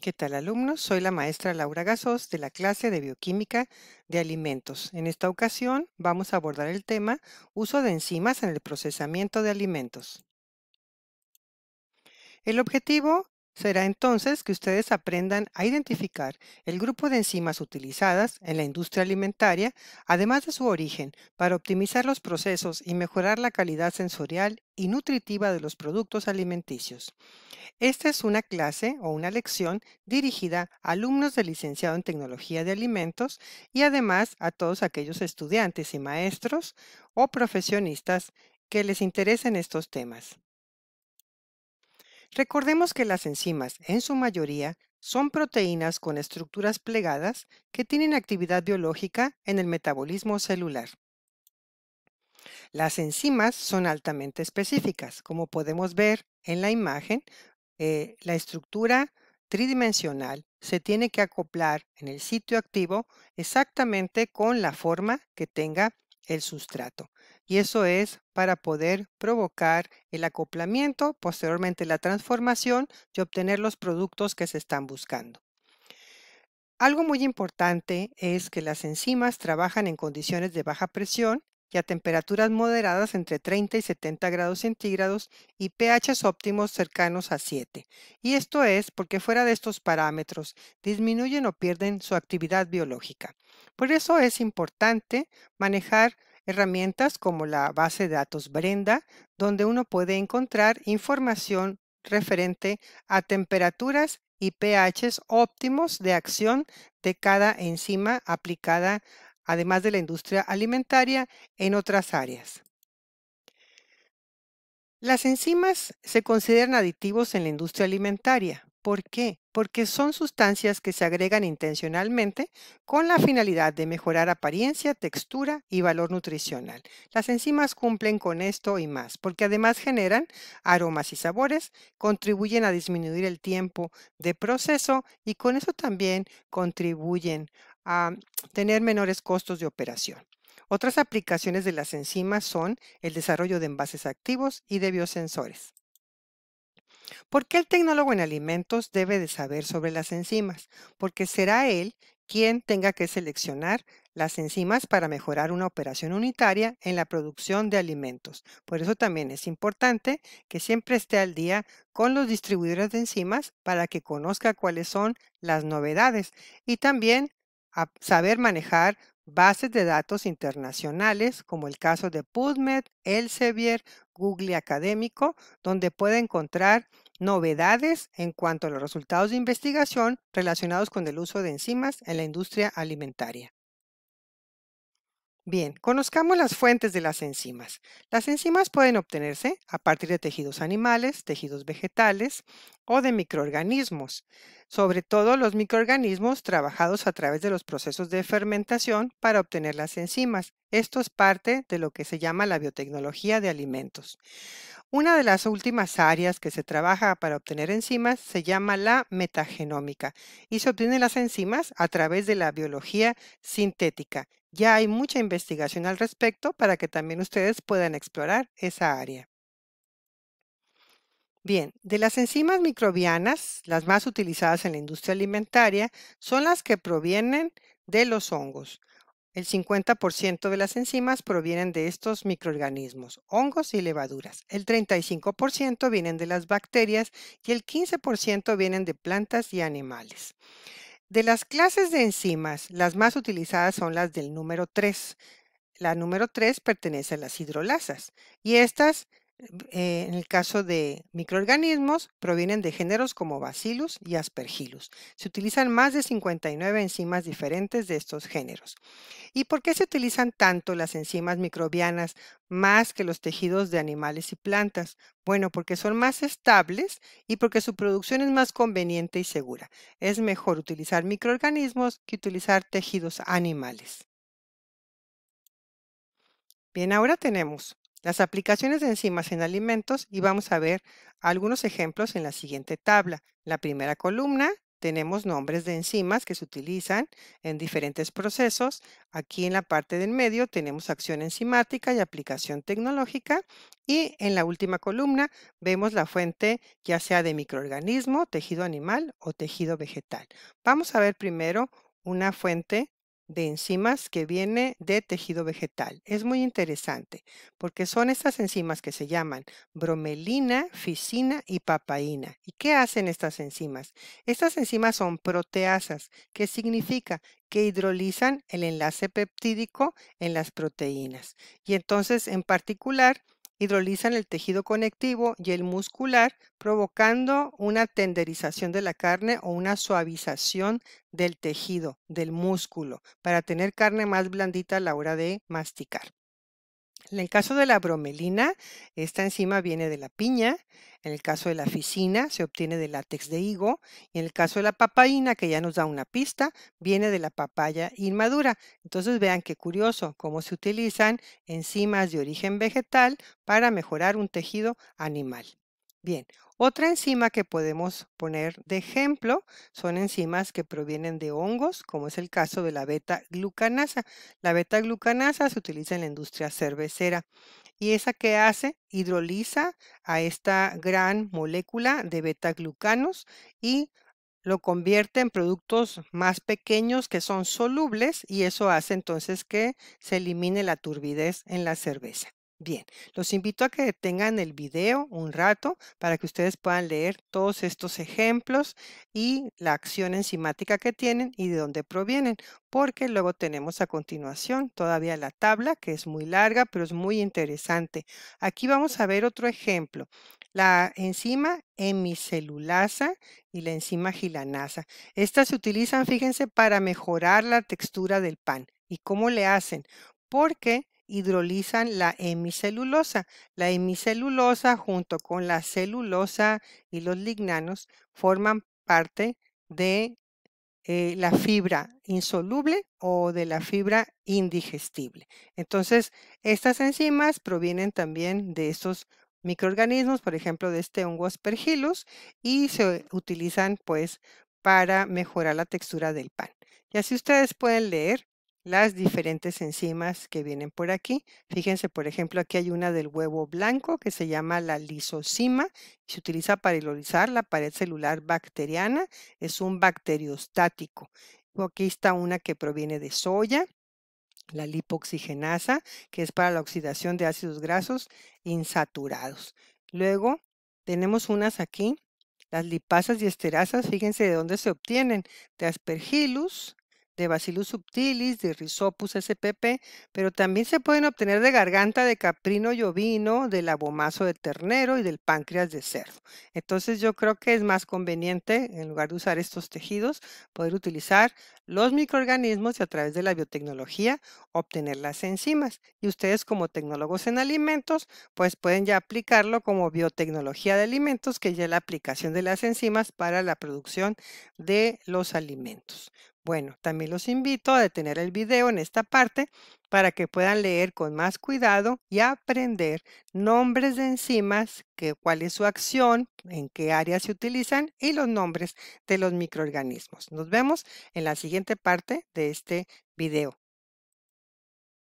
¿Qué tal alumnos? Soy la maestra Laura Gasos de la clase de Bioquímica de Alimentos. En esta ocasión vamos a abordar el tema uso de enzimas en el procesamiento de alimentos. El objetivo será entonces que ustedes aprendan a identificar el grupo de enzimas utilizadas en la industria alimentaria, además de su origen, para optimizar los procesos y mejorar la calidad sensorial y nutritiva de los productos alimenticios. Esta es una clase o una lección dirigida a alumnos del licenciado en Tecnología de Alimentos y además a todos aquellos estudiantes y maestros o profesionistas que les interesen estos temas. Recordemos que las enzimas, en su mayoría, son proteínas con estructuras plegadas que tienen actividad biológica en el metabolismo celular. Las enzimas son altamente específicas, como podemos ver en la imagen, eh, la estructura tridimensional se tiene que acoplar en el sitio activo exactamente con la forma que tenga el sustrato y eso es para poder provocar el acoplamiento, posteriormente la transformación y obtener los productos que se están buscando. Algo muy importante es que las enzimas trabajan en condiciones de baja presión y a temperaturas moderadas entre 30 y 70 grados centígrados y pHs óptimos cercanos a 7. Y esto es porque fuera de estos parámetros disminuyen o pierden su actividad biológica. Por eso es importante manejar herramientas como la base de datos Brenda, donde uno puede encontrar información referente a temperaturas y pHs óptimos de acción de cada enzima aplicada, además de la industria alimentaria, en otras áreas. Las enzimas se consideran aditivos en la industria alimentaria. ¿Por qué? porque son sustancias que se agregan intencionalmente con la finalidad de mejorar apariencia, textura y valor nutricional. Las enzimas cumplen con esto y más, porque además generan aromas y sabores, contribuyen a disminuir el tiempo de proceso y con eso también contribuyen a tener menores costos de operación. Otras aplicaciones de las enzimas son el desarrollo de envases activos y de biosensores. ¿Por qué el tecnólogo en alimentos debe de saber sobre las enzimas? Porque será él quien tenga que seleccionar las enzimas para mejorar una operación unitaria en la producción de alimentos. Por eso también es importante que siempre esté al día con los distribuidores de enzimas para que conozca cuáles son las novedades y también saber manejar bases de datos internacionales como el caso de PubMed, Elsevier, Google Académico, donde puede encontrar novedades en cuanto a los resultados de investigación relacionados con el uso de enzimas en la industria alimentaria. Bien, conozcamos las fuentes de las enzimas. Las enzimas pueden obtenerse a partir de tejidos animales, tejidos vegetales o de microorganismos, sobre todo los microorganismos trabajados a través de los procesos de fermentación para obtener las enzimas. Esto es parte de lo que se llama la biotecnología de alimentos. Una de las últimas áreas que se trabaja para obtener enzimas se llama la metagenómica y se obtienen las enzimas a través de la biología sintética ya hay mucha investigación al respecto para que también ustedes puedan explorar esa área. Bien, de las enzimas microbianas, las más utilizadas en la industria alimentaria son las que provienen de los hongos. El 50% de las enzimas provienen de estos microorganismos, hongos y levaduras. El 35% vienen de las bacterias y el 15% vienen de plantas y animales. De las clases de enzimas, las más utilizadas son las del número 3. La número 3 pertenece a las hidrolasas y estas, eh, en el caso de microorganismos, provienen de géneros como Bacillus y Aspergillus. Se utilizan más de 59 enzimas diferentes de estos géneros. ¿Y por qué se utilizan tanto las enzimas microbianas más que los tejidos de animales y plantas? Bueno, porque son más estables y porque su producción es más conveniente y segura. Es mejor utilizar microorganismos que utilizar tejidos animales. Bien, ahora tenemos las aplicaciones de enzimas en alimentos y vamos a ver algunos ejemplos en la siguiente tabla. La primera columna tenemos nombres de enzimas que se utilizan en diferentes procesos. Aquí en la parte del medio tenemos acción enzimática y aplicación tecnológica. Y en la última columna vemos la fuente ya sea de microorganismo, tejido animal o tejido vegetal. Vamos a ver primero una fuente de enzimas que viene de tejido vegetal. Es muy interesante porque son estas enzimas que se llaman bromelina, ficina y papaína. ¿Y qué hacen estas enzimas? Estas enzimas son proteasas, que significa que hidrolizan el enlace peptídico en las proteínas. Y entonces, en particular, hidrolizan el tejido conectivo y el muscular, provocando una tenderización de la carne o una suavización del tejido, del músculo, para tener carne más blandita a la hora de masticar. En el caso de la bromelina, esta enzima viene de la piña, en el caso de la ficina se obtiene del látex de higo y en el caso de la papaína, que ya nos da una pista, viene de la papaya inmadura. Entonces vean qué curioso cómo se utilizan enzimas de origen vegetal para mejorar un tejido animal. Bien, otra enzima que podemos poner de ejemplo son enzimas que provienen de hongos, como es el caso de la beta-glucanasa. La beta-glucanasa se utiliza en la industria cervecera y esa que hace hidroliza a esta gran molécula de beta-glucanos y lo convierte en productos más pequeños que son solubles y eso hace entonces que se elimine la turbidez en la cerveza. Bien, los invito a que detengan el video un rato para que ustedes puedan leer todos estos ejemplos y la acción enzimática que tienen y de dónde provienen, porque luego tenemos a continuación todavía la tabla que es muy larga pero es muy interesante. Aquí vamos a ver otro ejemplo, la enzima hemicelulasa y la enzima gilanasa. Estas se utilizan, fíjense, para mejorar la textura del pan. ¿Y cómo le hacen? Porque hidrolizan la hemicelulosa. La hemicelulosa junto con la celulosa y los lignanos forman parte de eh, la fibra insoluble o de la fibra indigestible. Entonces, estas enzimas provienen también de estos microorganismos, por ejemplo, de este hongo aspergillus, y se utilizan pues para mejorar la textura del pan. Y así ustedes pueden leer las diferentes enzimas que vienen por aquí. Fíjense, por ejemplo, aquí hay una del huevo blanco que se llama la lisocima. Se utiliza para hilorizar la pared celular bacteriana. Es un bacteriostático. Aquí está una que proviene de soya, la lipoxigenasa, que es para la oxidación de ácidos grasos insaturados. Luego tenemos unas aquí, las lipasas y esterasas. Fíjense de dónde se obtienen, de aspergillus, de Bacillus subtilis, de Rhizopus spp, pero también se pueden obtener de garganta de caprino y ovino, del abomazo de ternero y del páncreas de cerdo. Entonces yo creo que es más conveniente, en lugar de usar estos tejidos, poder utilizar los microorganismos y a través de la biotecnología obtener las enzimas. Y ustedes como tecnólogos en alimentos, pues pueden ya aplicarlo como biotecnología de alimentos, que ya la aplicación de las enzimas para la producción de los alimentos. Bueno, también los invito a detener el video en esta parte para que puedan leer con más cuidado y aprender nombres de enzimas, que, cuál es su acción, en qué áreas se utilizan y los nombres de los microorganismos. Nos vemos en la siguiente parte de este video.